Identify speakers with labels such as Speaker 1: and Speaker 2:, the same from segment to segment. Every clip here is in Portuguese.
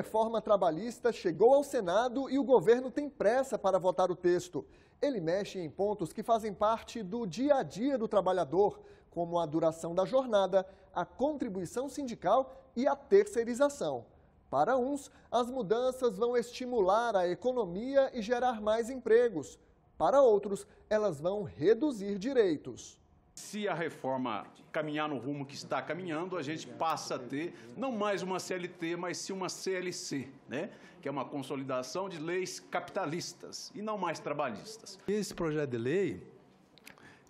Speaker 1: reforma trabalhista chegou ao Senado e o governo tem pressa para votar o texto. Ele mexe em pontos que fazem parte do dia a dia do trabalhador, como a duração da jornada, a contribuição sindical e a terceirização. Para uns, as mudanças vão estimular a economia e gerar mais empregos. Para outros, elas vão reduzir direitos.
Speaker 2: Se a reforma caminhar no rumo que está caminhando, a gente passa a ter não mais uma CLT, mas sim uma CLC, né? que é uma consolidação de leis capitalistas e não mais trabalhistas.
Speaker 3: Esse projeto de lei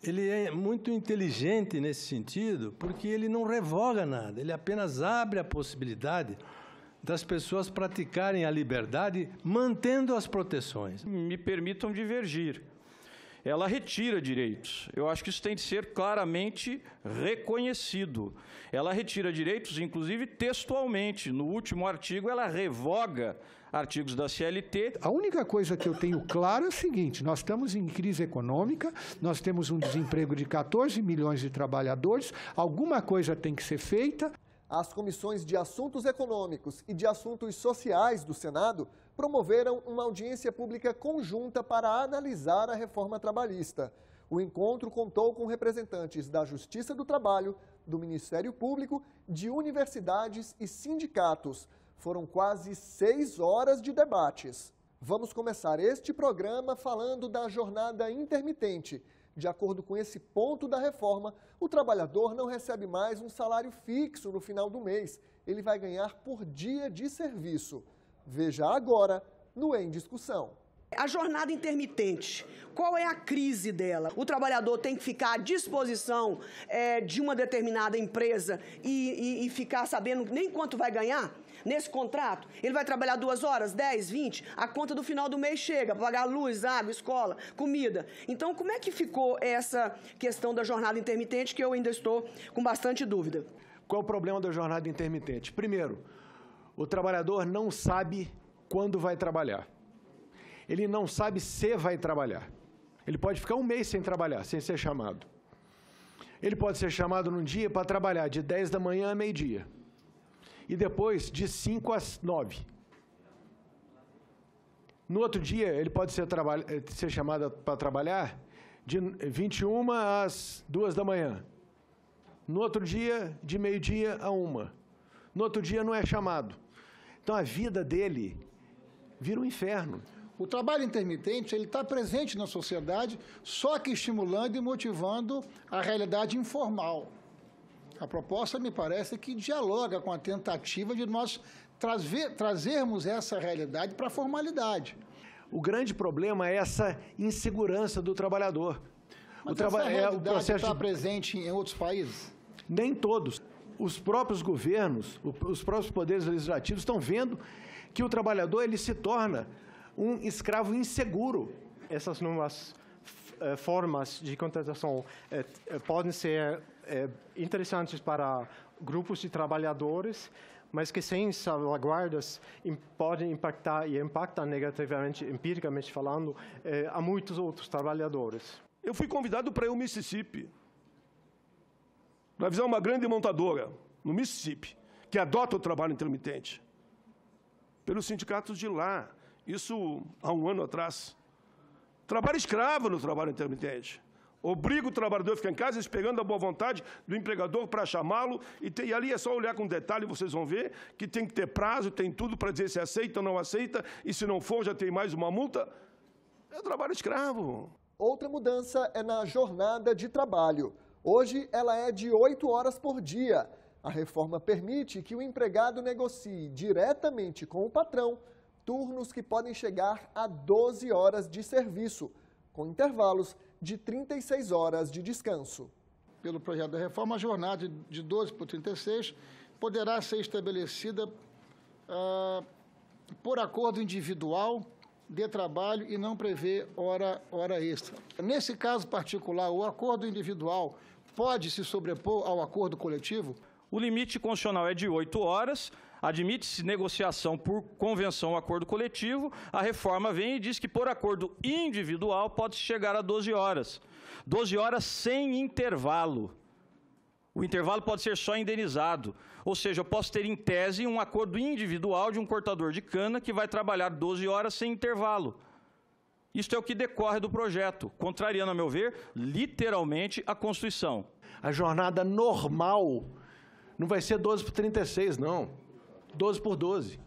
Speaker 3: ele é muito inteligente nesse sentido, porque ele não revoga nada, ele apenas abre a possibilidade das pessoas praticarem a liberdade mantendo as proteções.
Speaker 4: Me permitam divergir ela retira direitos. Eu acho que isso tem de ser claramente reconhecido. Ela retira direitos, inclusive textualmente. No último artigo, ela revoga artigos da CLT.
Speaker 5: A única coisa que eu tenho claro é o seguinte: nós estamos em crise econômica, nós temos um desemprego de 14 milhões de trabalhadores, alguma
Speaker 1: coisa tem que ser feita. As comissões de assuntos econômicos e de assuntos sociais do Senado promoveram uma audiência pública conjunta para analisar a reforma trabalhista. O encontro contou com representantes da Justiça do Trabalho, do Ministério Público, de universidades e sindicatos. Foram quase seis horas de debates. Vamos começar este programa falando da jornada intermitente. De acordo com esse ponto da reforma, o trabalhador não recebe mais um salário fixo no final do mês. Ele vai ganhar por dia de serviço.
Speaker 6: Veja agora no Em Discussão. A jornada intermitente, qual é a crise dela? O trabalhador tem que ficar à disposição é, de uma determinada empresa e, e, e, ficar sabendo nem quanto vai ganhar nesse contrato? Ele vai trabalhar duas horas, dez, vinte. a conta do final do mês chega, pagar luz, água, escola, comida. Então, como é que ficou essa questão da jornada intermitente que eu ainda estou com bastante dúvida? Qual é o problema da jornada intermitente? Primeiro, o trabalhador não
Speaker 7: sabe quando vai trabalhar. Ele não sabe se vai trabalhar. Ele pode ficar um mês sem trabalhar, sem ser chamado. Ele pode ser chamado num dia para trabalhar de 10 da manhã a meio-dia. E depois de 5 às 9. No outro dia, ele pode ser, eh, ser chamado para trabalhar de 21 às 2 da manhã. No outro dia, de meio-dia a 1. No outro dia, não é chamado. Então a vida
Speaker 8: dele vira um inferno. O trabalho intermitente ele está presente na sociedade, só que estimulando e motivando a realidade informal. A proposta me parece é que dialoga com a tentativa de nós trazer, trazermos essa realidade para a formalidade. O grande problema é essa insegurança
Speaker 7: do trabalhador.
Speaker 8: Mas o traba essa realidade é, o processo está presente em outros países?
Speaker 7: Nem todos os próprios governos, os próprios poderes legislativos estão vendo que o trabalhador ele se torna um escravo inseguro. Essas novas
Speaker 5: eh, formas de contratação eh, eh, podem ser interessantes para grupos de trabalhadores, mas que sem salvaguardas podem impactar e impactam negativamente, empiricamente falando, a muitos outros
Speaker 9: trabalhadores. Eu fui convidado para ir ao Mississippi Vai avisar uma grande montadora no Mississippi que adota o trabalho intermitente. Pelos sindicatos de lá, isso há um ano atrás. Trabalho escravo no trabalho intermitente. Obriga o trabalhador a ficar em casa esperando a boa vontade do empregador para chamá-lo. E, e ali é só olhar com detalhe, vocês vão ver que tem que ter prazo, tem tudo para dizer se aceita ou não aceita, e se não for, já tem mais uma multa. É trabalho
Speaker 1: escravo. Outra mudança é na jornada de trabalho. Hoje ela é de 8 horas por dia. A reforma permite que o empregado negocie diretamente com o patrão turnos que podem chegar a 12 horas de serviço, com intervalos de 36 horas de descanso.
Speaker 8: Pelo projeto da reforma, a jornada de 12 por 36 poderá ser estabelecida uh, por acordo individual de trabalho e não prevê hora, hora extra. Nesse caso particular, o acordo individual pode se sobrepor ao acordo coletivo?
Speaker 4: O limite constitucional é de oito horas, admite-se negociação por convenção ou acordo coletivo, a reforma vem e diz que por acordo individual pode-se chegar a 12 horas. 12 horas sem intervalo. O intervalo pode ser só indenizado, ou seja, eu posso ter em tese um acordo individual de um cortador de cana que vai trabalhar 12 horas sem intervalo. Isto é o que decorre do projeto, contrariando, a meu ver, literalmente a Constituição.
Speaker 7: A jornada normal não vai ser 12 por 36, não. 12 por 12.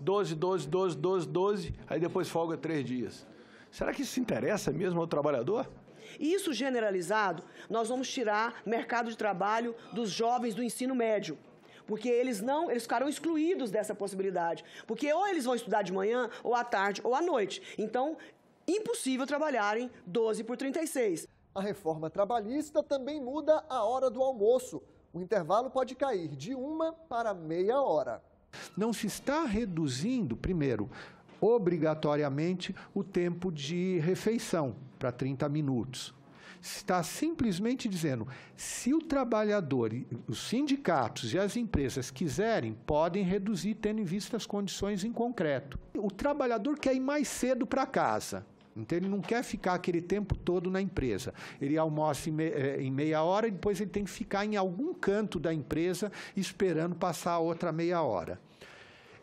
Speaker 7: 12, 12, 12, 12, 12, aí depois folga três dias. Será que isso interessa mesmo ao trabalhador?
Speaker 6: Isso generalizado, nós vamos tirar mercado de trabalho dos jovens do ensino médio porque eles não, eles ficarão excluídos dessa possibilidade, porque ou eles vão estudar de manhã, ou à tarde, ou à noite. Então, impossível trabalharem 12 por 36. A reforma trabalhista também muda a hora do almoço.
Speaker 1: O intervalo pode cair de uma para meia hora. Não se está
Speaker 5: reduzindo, primeiro, obrigatoriamente o tempo de refeição para 30 minutos. Está simplesmente dizendo: se o trabalhador, os sindicatos e as empresas quiserem, podem reduzir, tendo em vista as condições em concreto. O trabalhador quer ir mais cedo para casa. Então, ele não quer ficar aquele tempo todo na empresa. Ele almoça em, eh, meia hora e depois ele tem que ficar em algum canto da empresa esperando passar a outra meia hora.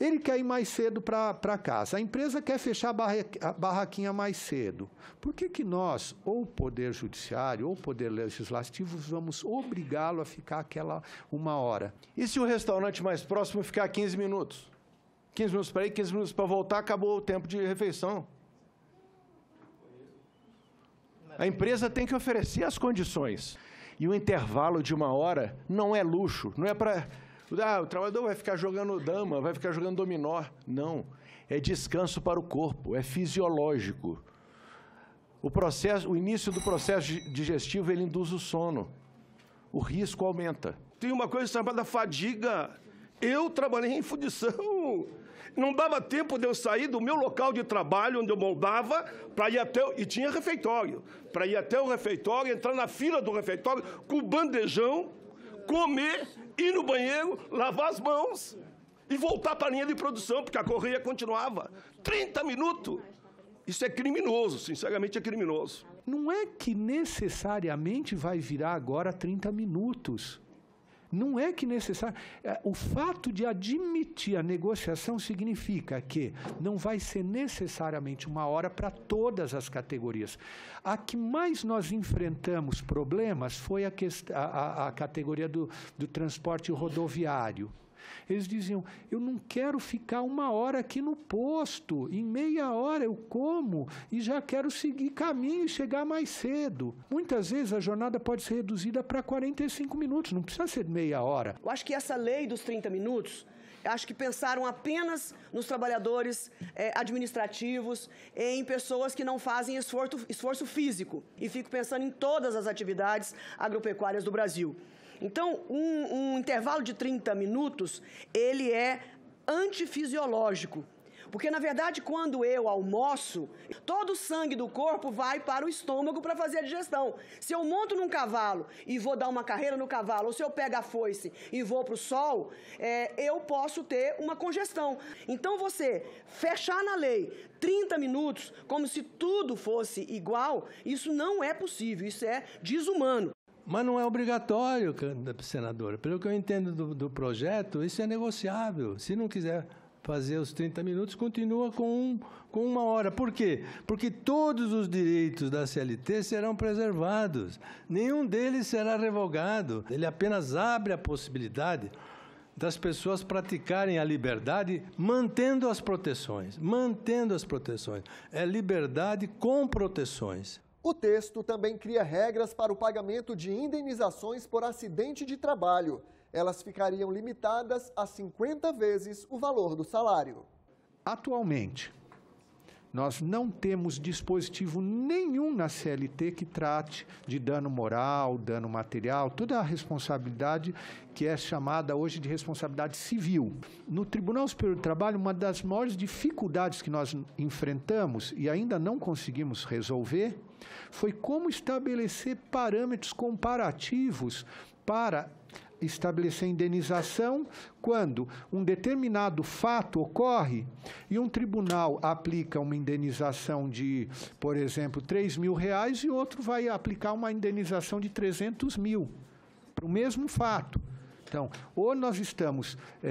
Speaker 5: Ele quer ir mais cedo para casa. A empresa quer fechar a, barra, a barraquinha mais cedo. Por que, que nós, ou o Poder Judiciário, ou o Poder Legislativo, vamos obrigá-lo a ficar aquela uma hora? E se o restaurante mais próximo ficar 15 minutos?
Speaker 7: 15 minutos para ir, 15 minutos para voltar, acabou o tempo de refeição. A empresa tem que oferecer as condições. E o intervalo de uma hora não é luxo, não é para ah, o trabalhador vai ficar jogando dama, vai ficar jogando dominó. Não. É descanso para o corpo, é fisiológico. O processo, o início do processo digestivo, ele induz o sono. O risco aumenta.
Speaker 9: Tem uma coisa chamada fadiga. Eu trabalhei em fundição. Não dava tempo de eu sair do meu local de trabalho, onde eu moldava, para ir até. E tinha refeitório. Para ir até o refeitório, entrar na fila do refeitório com o bandejão comer, ir no banheiro, lavar as mãos e voltar para a linha de produção, porque a correia continuava. 30 minutos! Isso é criminoso, sinceramente é criminoso.
Speaker 5: Não é que necessariamente vai virar agora 30 minutos. Não é que necessário. É, o fato de admitir a negociação significa que não vai ser necessariamente uma hora para todas as categorias. A que mais nós enfrentamos problemas foi a, a, a categoria do, do transporte rodoviário. Eles diziam: Eu não quero ficar uma hora aqui no posto, em meia hora eu como e já quero seguir caminho e chegar mais cedo. Muitas vezes a jornada pode ser reduzida para 45 minutos, não
Speaker 6: precisa ser meia hora. Eu acho que essa lei dos 30 minutos, acho que pensaram apenas nos trabalhadores eh, administrativos, em pessoas que não fazem esforço, esforço físico. E fico pensando em todas as atividades agropecuárias do Brasil. Então, um, um intervalo de 30 minutos, ele é antifisiológico. Porque, na verdade, quando eu almoço, todo o sangue do corpo vai para o estômago para fazer a digestão. Se eu monto num cavalo e vou dar uma carreira no cavalo, ou se eu pego a foice e vou para o sol, é, eu posso ter uma congestão. Então, você fechar na lei 30 minutos, como se tudo fosse igual, isso não é possível, isso é desumano. Mas não é obrigatório,
Speaker 3: senadora. Pelo que eu entendo do, do projeto, isso é negociável. Se não quiser fazer os 30 minutos, continua com, um, com uma hora. Por quê? Porque todos os direitos da CLT serão preservados, nenhum deles será revogado. Ele apenas abre a possibilidade das pessoas praticarem a liberdade mantendo as proteções, mantendo as proteções. É liberdade com proteções.
Speaker 1: O texto também cria regras para o pagamento de indenizações por acidente de trabalho. Elas ficariam limitadas a 50 vezes o valor do salário.
Speaker 5: Atualmente, nós não temos dispositivo nenhum na CLT que trate de dano moral, dano material, toda a responsabilidade que é chamada hoje de responsabilidade civil. No Tribunal Superior do Trabalho, uma das maiores dificuldades que nós enfrentamos e ainda não conseguimos resolver foi como estabelecer parâmetros comparativos para estabelecer indenização quando um determinado fato ocorre e um tribunal aplica uma indenização de, por exemplo, 3 mil reais e outro vai aplicar uma indenização de 300 mil para o mesmo fato. Então, ou nós estamos é,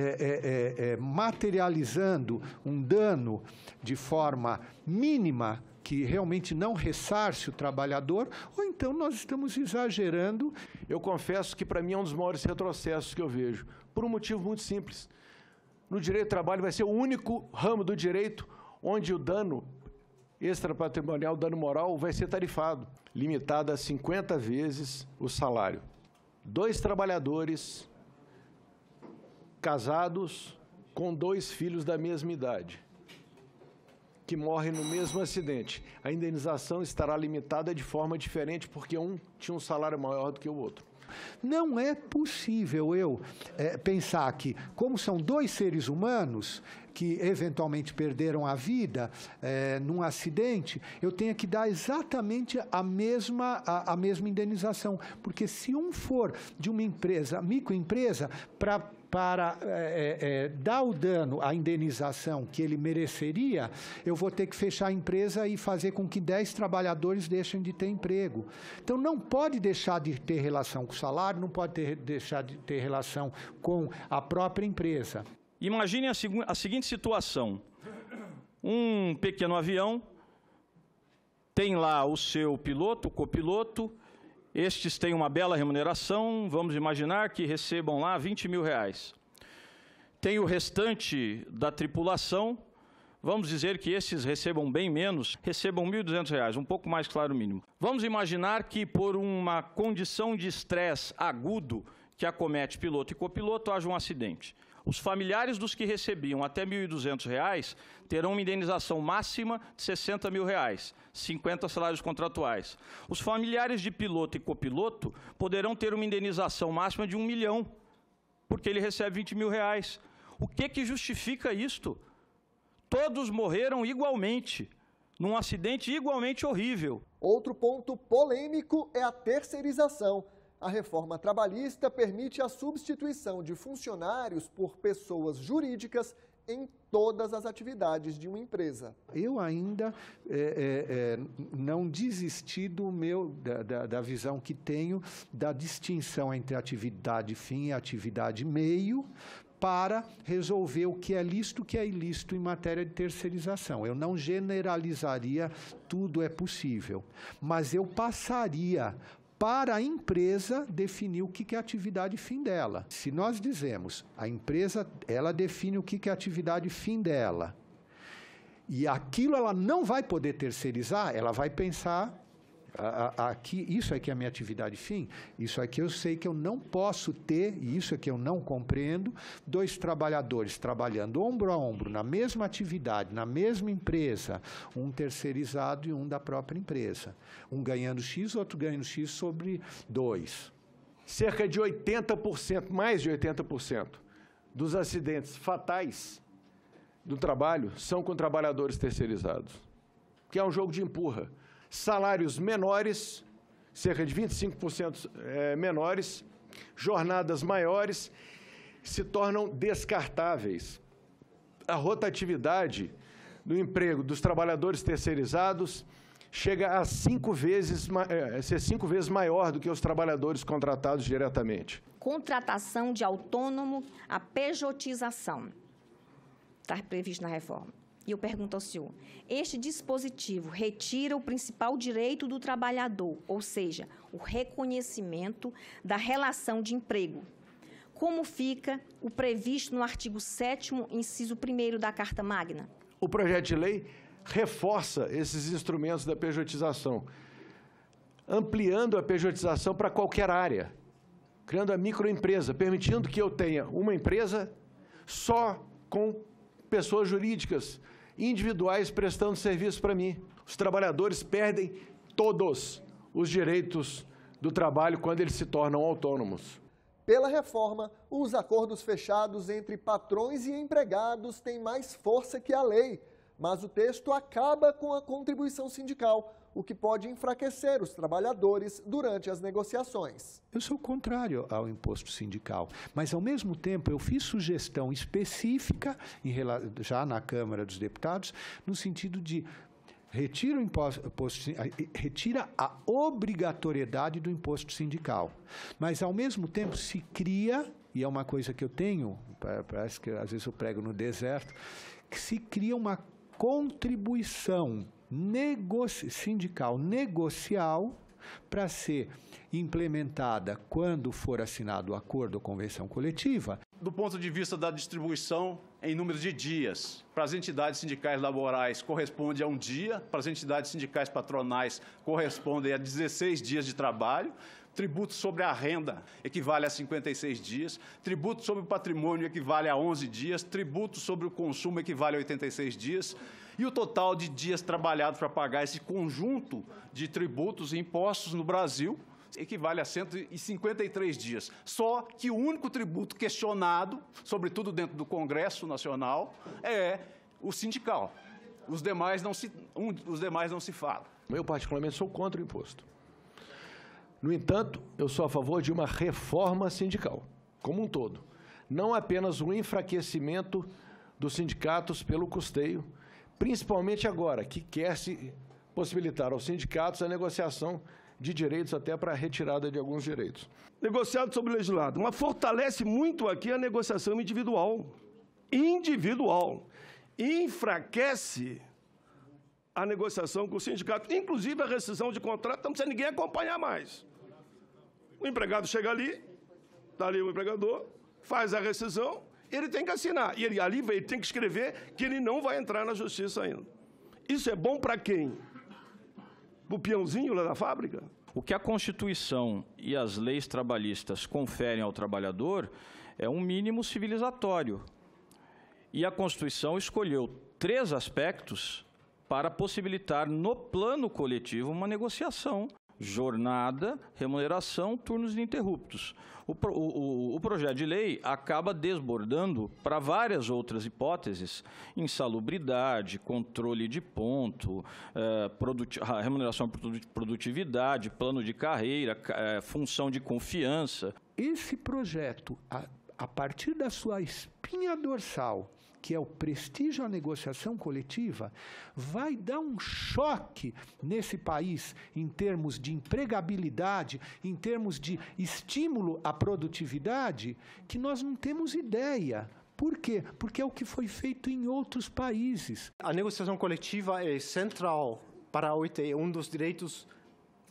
Speaker 5: é, é, é materializando um dano de forma mínima que realmente não ressarce o trabalhador, ou então nós estamos exagerando. Eu confesso que para mim é um dos
Speaker 7: maiores retrocessos que eu vejo, por um motivo muito simples. No direito do trabalho vai ser o único ramo do direito onde o dano extrapatrimonial, o dano moral, vai ser tarifado, limitado a 50 vezes o salário. Dois trabalhadores casados com dois filhos da mesma idade que morre no mesmo acidente. A indenização estará limitada de forma diferente porque um tinha um salário maior do que o outro.
Speaker 5: Não é possível eu é, pensar que, como são dois seres humanos, que eventualmente perderam a vida é, num acidente, eu tenha que dar exatamente a mesma, a, a mesma indenização. Porque se um for de uma empresa, microempresa, para para é, é, é, dar o dano, a indenização que ele mereceria, eu vou ter que fechar a empresa e fazer com que 10 trabalhadores deixem de ter emprego. Então, não pode deixar de ter relação com o salário, não pode ter, deixar de ter relação com a própria empresa.
Speaker 4: Imagine a, segu a seguinte situação: um pequeno avião tem lá o seu piloto, o copiloto, estes têm uma bela remuneração, vamos imaginar que recebam lá 20 mil reais. Tem o restante da tripulação, vamos dizer que esses recebam bem menos, recebam 1.200 reais, um pouco mais claro o mínimo. Vamos imaginar que por uma condição de estresse agudo que acomete piloto e copiloto, haja um acidente. Os familiares dos que recebiam até R$ 1.200 terão uma indenização máxima de R$ 60 mil, reais, 50 salários contratuais. Os familiares de piloto e copiloto poderão ter uma indenização máxima de um milhão, porque ele recebe 20 mil reais. O que, que justifica isto?
Speaker 1: Todos morreram igualmente, num acidente igualmente horrível. Outro ponto polêmico é a terceirização a reforma trabalhista permite a substituição de funcionários por pessoas jurídicas em todas as atividades de uma empresa.
Speaker 5: Eu ainda é, é, é, não desisti do meu da, da, da, visão que tenho da distinção entre atividade fim e atividade meio para resolver o que é lícito, o que é ilícito em matéria de terceirização. Eu não generalizaria tudo é possível, mas eu passaria para a empresa definir o que é a atividade fim dela. Se nós dizemos, a empresa, ela define o que é a atividade fim dela, e aquilo ela não vai poder terceirizar, ela vai pensar a, a, aqui, isso aqui é, é a minha atividade fim, isso aqui é eu sei que eu não posso ter, e isso aqui é eu não compreendo, dois trabalhadores trabalhando ombro a ombro, na mesma atividade, na mesma empresa, um terceirizado e um da própria empresa. Um ganhando X, outro ganhando X sobre 2. Cerca de 80%,
Speaker 7: mais de 80% dos acidentes fatais do trabalho são com trabalhadores terceirizados, que é um jogo de empurra salários menores, cerca de 25% é, menores, jornadas maiores, se tornam descartáveis. A rotatividade do emprego dos trabalhadores terceirizados chega a cinco vezes, é, a ser cinco vezes maior do que os trabalhadores contratados diretamente.
Speaker 6: Contratação de autônomo, a pejotização. Está previsto na reforma. E eu pergunto ao senhor: este dispositivo retira o principal direito do trabalhador, ou seja, o reconhecimento da relação de emprego. Como fica o previsto no artigo 7, inciso 1 da Carta Magna?
Speaker 7: O projeto de lei reforça esses instrumentos da pejotização, ampliando a pejotização para qualquer área, criando a microempresa, permitindo que eu tenha uma empresa só com pessoas jurídicas, individuais prestando serviço para mim. Os trabalhadores perdem todos os direitos do trabalho quando eles se tornam autônomos.
Speaker 1: Pela reforma, os acordos fechados entre patrões e empregados têm mais força que a lei mas o texto acaba com a contribuição sindical, o que pode enfraquecer os trabalhadores durante as negociações.
Speaker 5: Eu sou contrário ao imposto sindical, mas ao mesmo tempo eu fiz sugestão específica em, já na Câmara dos Deputados no sentido de retira, o imposto, eh, retira a obrigatoriedade do imposto sindical, mas ao mesmo tempo se cria e é uma coisa que eu tenho, parece que às vezes eu prego no deserto, que se cria uma contribuição negoci sindical negocial para ser implementada quando for assinado o acordo ou convenção coletiva.
Speaker 2: Do ponto de vista da distribuição em número de dias, para as entidades sindicais laborais corresponde a um dia, para as entidades sindicais patronais corresponde a 16 dias de trabalho, tributo sobre a renda equivale a 56 dias, tributo sobre o patrimônio equivale a 11 dias, tributo sobre o consumo equivale a 86 dias e o total de dias trabalhados para pagar esse conjunto de tributos e impostos no Brasil equivale a 153 dias. Só que o único tributo questionado, sobretudo dentro do Congresso Nacional, é o sindical. Os demais não se, um, os demais não se falam.
Speaker 7: Eu, particularmente, sou contra o imposto. No entanto, eu sou a favor de uma reforma sindical, como um todo. Não apenas um enfraquecimento dos sindicatos pelo custeio, principalmente agora que quer se possibilitar aos sindicatos a
Speaker 9: negociação de direitos até para a retirada de alguns direitos. Negociado sobre legislado, mas fortalece muito aqui a negociação individual. Individual. Enfraquece a negociação com o sindicato, inclusive a rescisão de contrato, não precisa ninguém acompanhar mais. O empregado chega ali, está ali o empregador, faz a rescisão, ele tem que assinar. E ele, ali ele tem que escrever que ele não vai entrar na justiça ainda. Isso é bom para quem? Para o peãozinho lá da fábrica? O que a Constituição
Speaker 4: e as leis trabalhistas conferem ao trabalhador é um mínimo civilizatório. E a Constituição escolheu três aspectos para possibilitar no plano coletivo uma negociação jornada, remuneração, turnos ininterruptos. O, pro, o, o, projeto de lei acaba desbordando para várias outras hipóteses, insalubridade, controle de ponto, eh, remuneração por produtividade, plano de carreira, eh, função de confiança.
Speaker 5: Esse projeto, a, a partir da sua espinha dorsal, que é o prestígio à negociação coletiva, vai dar um choque nesse país em termos de empregabilidade, em termos de estímulo à produtividade, que nós não temos ideia. Por quê? Porque é o que foi feito em outros países. A negociação coletiva é central para a OIT, um dos direitos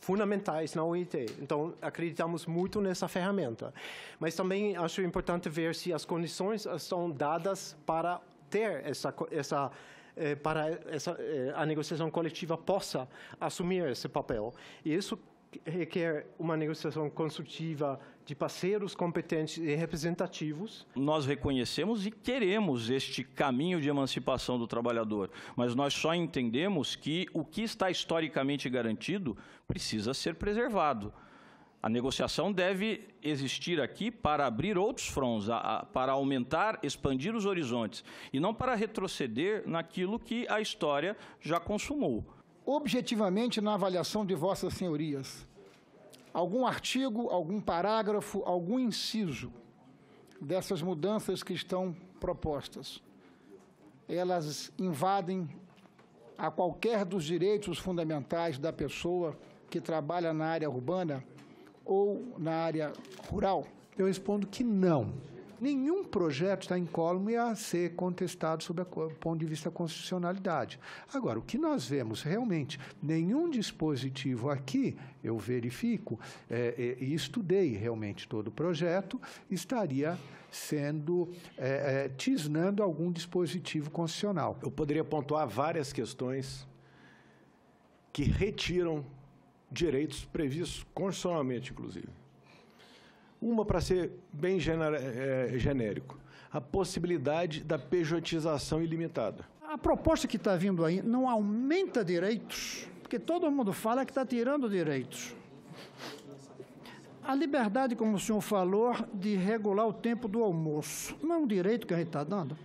Speaker 5: fundamentais na OIT. Então, acreditamos muito nessa ferramenta. Mas também acho importante ver se as condições são dadas para ter essa, essa eh, para essa, eh, a negociação coletiva possa assumir esse papel. E isso requer uma negociação construtiva de parceiros competentes e representativos.
Speaker 4: Nós reconhecemos e queremos este caminho de emancipação do trabalhador, mas nós só entendemos que o que está historicamente garantido precisa ser preservado. A negociação deve existir aqui para abrir outros fronts, para aumentar, expandir os horizontes, e não para retroceder naquilo que a história já consumou
Speaker 8: objetivamente na avaliação de vossas senhorias. Algum artigo, algum parágrafo, algum inciso dessas mudanças que estão propostas. Elas invadem a qualquer dos direitos fundamentais da pessoa que trabalha na área urbana ou na área rural? Eu respondo que
Speaker 5: não. Nenhum projeto está e a ser contestado sob o ponto de vista da constitucionalidade. Agora, o que nós vemos realmente, nenhum dispositivo aqui, eu verifico é, é, e estudei realmente todo o projeto, estaria sendo é, é tisnando algum dispositivo constitucional. Eu poderia pontuar várias questões que retiram
Speaker 7: direitos previstos constitucionalmente, inclusive. Uma, para ser bem é, é, genérico, a possibilidade da pejotização ilimitada.
Speaker 5: A proposta que está vindo aí não aumenta direitos, porque todo mundo fala que está tirando direitos. A liberdade, como o senhor falou, de regular o tempo do almoço, não é um direito que a gente está dando?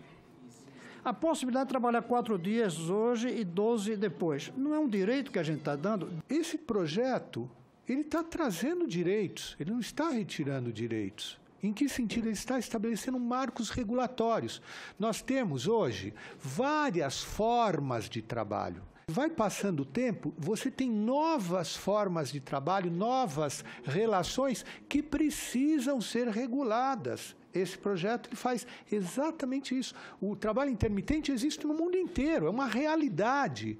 Speaker 5: A possibilidade de trabalhar quatro dias hoje e doze depois, não é um direito que a gente está dando? Esse projeto ele está trazendo direitos, ele não está retirando direitos. Em que sentido ele está estabelecendo marcos regulatórios? Nós temos hoje várias formas de trabalho. Vai passando o tempo, você tem novas formas de trabalho, novas relações que precisam ser reguladas. Esse projeto ele faz exatamente isso. O trabalho intermitente existe no mundo inteiro, é uma realidade.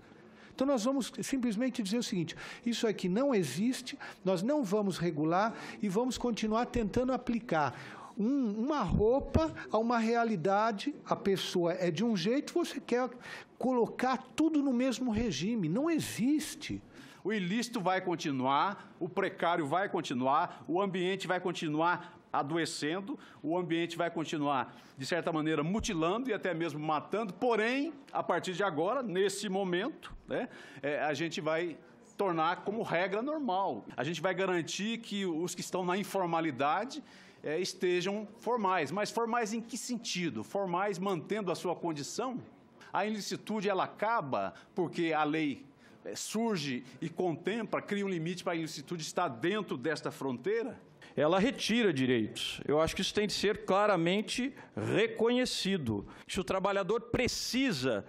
Speaker 5: Então, nós vamos simplesmente dizer o seguinte: isso aqui não existe, nós não vamos regular e vamos continuar tentando aplicar. Um, uma roupa a uma realidade, a pessoa é de um jeito, você quer colocar tudo no mesmo regime. Não existe.
Speaker 2: O ilícito vai continuar, o precário vai continuar, o ambiente vai continuar adoecendo, o ambiente vai continuar, de certa maneira, mutilando e até mesmo matando, porém, a partir de agora, nesse momento, né, é, a gente vai tornar como regra normal. A gente vai garantir que os que estão na informalidade é, estejam formais. Mas formais em que sentido? Formais mantendo a sua condição? A ilicitude ela acaba porque a lei é, surge e contempla, cria um limite para a ilicitude estar dentro desta fronteira?
Speaker 4: ela retira direitos. Eu acho que isso tem de ser claramente reconhecido. Se o trabalhador precisa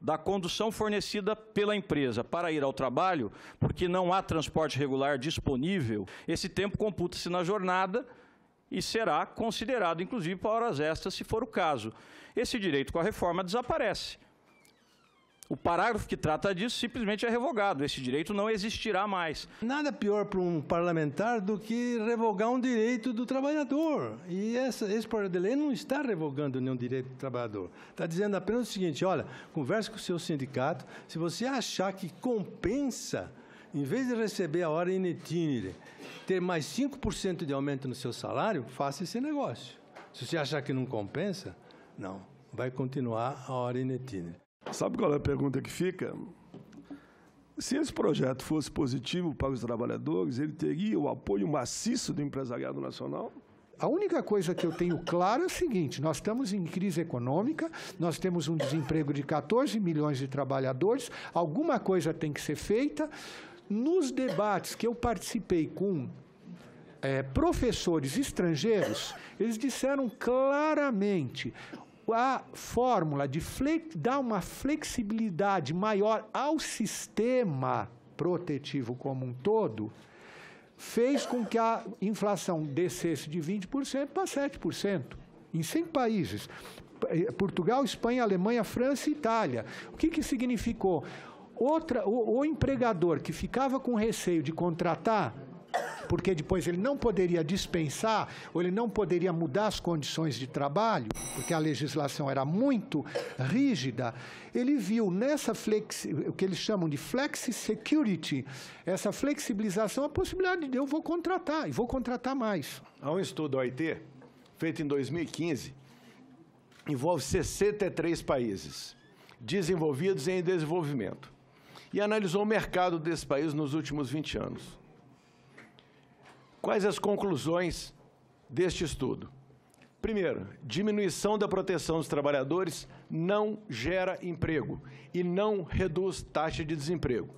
Speaker 4: da condução fornecida pela empresa para ir ao trabalho, porque não há transporte regular disponível, esse tempo computa-se na jornada e será considerado, inclusive, para horas extras, se for o caso. Esse direito com a reforma desaparece. O parágrafo que trata disso simplesmente é revogado. Esse direito não existirá mais.
Speaker 3: Nada pior para um parlamentar do que revogar um direito do trabalhador. E essa, esse projeto de lei não está revogando nenhum direito do trabalhador. Está dizendo apenas o seguinte: olha, converse com o seu sindicato. Se você achar que compensa, em vez de receber a hora inetínere, ter mais 5% de aumento no seu salário, faça esse negócio. Se você achar que não compensa, não. Vai continuar a hora inetínere.
Speaker 9: Sabe qual é a pergunta que fica? Se esse projeto fosse positivo para os trabalhadores, ele teria o apoio maciço do empresariado nacional? A única coisa
Speaker 5: que eu tenho claro é o seguinte: nós estamos em crise econômica, nós temos um desemprego de 14 milhões de trabalhadores, alguma coisa tem que ser feita. Nos debates que eu participei com é, professores estrangeiros, eles disseram claramente: a fórmula de dar uma flexibilidade maior ao sistema protetivo como um todo, fez com que a inflação descesse de 20% para 7%, em cinco países. Eh, Portugal, Espanha, Alemanha, França e Itália. O que, que significou? Outra, o, o empregador que ficava com receio de contratar porque depois ele não poderia dispensar ou ele não poderia mudar as condições de trabalho, porque a legislação era muito rígida, ele viu nessa flexi, o que eles chamam de flexi security, essa flexibilização, a possibilidade de eu vou contratar e vou contratar mais.
Speaker 7: Há um estudo OIT feito em 2015 envolve 63 países desenvolvidos e em desenvolvimento e analisou o mercado desse país nos últimos 20 anos. Quais as conclusões deste estudo? Primeiro, diminuição da proteção dos trabalhadores não gera emprego e não reduz taxa de desemprego.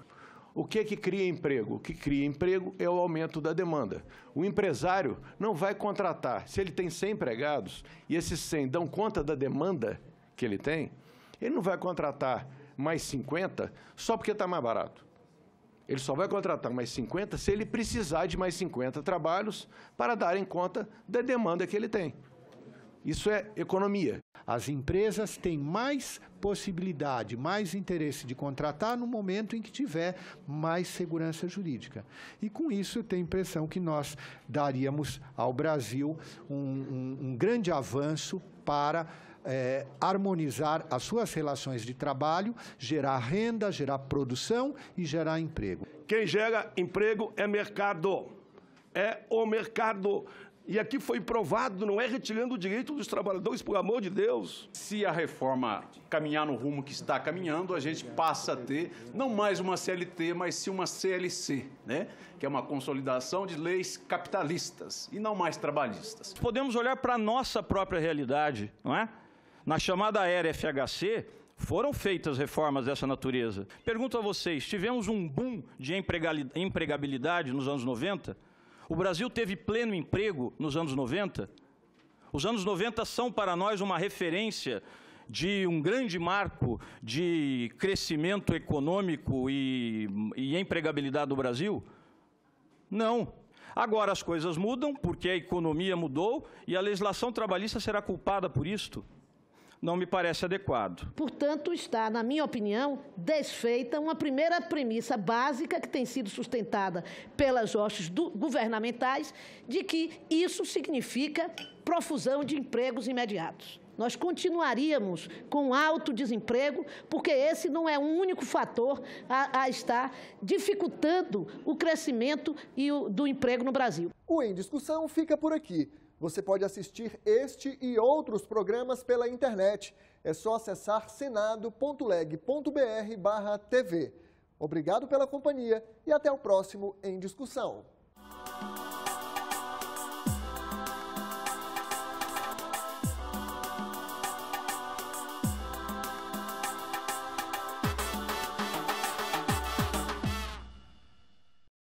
Speaker 7: O que é que cria emprego? O que cria emprego é o aumento da demanda. O empresário não vai contratar, se ele tem 100 empregados e esses 100 dão conta da demanda que ele tem, ele não vai contratar mais 50 só porque está mais barato. Ele só vai contratar mais 50 se ele precisar de mais 50 trabalhos para darem conta da demanda que ele tem.
Speaker 5: Isso é economia. As empresas têm mais possibilidade, mais interesse de contratar no momento em que tiver mais segurança jurídica. E com isso, eu tenho a impressão que nós daríamos ao Brasil um, um, um grande avanço para é, harmonizar as suas relações de trabalho, gerar renda, gerar produção e gerar emprego.
Speaker 9: Quem gera emprego é mercado. É o mercado. E aqui foi provado, não é retirando o direito dos trabalhadores, por amor de Deus.
Speaker 2: Se a reforma caminhar no rumo que está caminhando, a gente passa a ter não mais uma CLT, mas sim uma CLC, né? que é uma consolidação de leis capitalistas e não mais trabalhistas. Podemos olhar para a nossa própria realidade, não é? Na chamada era FHC, foram
Speaker 4: feitas reformas dessa natureza. Pergunto a vocês: tivemos um boom de empregabilidade nos anos 90? O Brasil teve pleno emprego nos anos 90? Os anos 90 são para nós uma referência de um grande marco de crescimento econômico e, e empregabilidade do Brasil? Não. Agora as coisas mudam porque a economia mudou e a legislação trabalhista será culpada por isto não me parece adequado.
Speaker 6: Portanto, está, na minha opinião, desfeita uma primeira premissa básica que tem sido sustentada pelas hostes governamentais de que isso significa profusão de empregos imediatos nós continuaríamos com alto desemprego, porque esse não é um único fator a, a estar dificultando o crescimento e o, do emprego no Brasil. O Em Discussão fica por aqui. Você pode assistir
Speaker 1: este e outros programas pela internet. É só acessar senado.leg.br/tv. Obrigado pela companhia e até o próximo em discussão.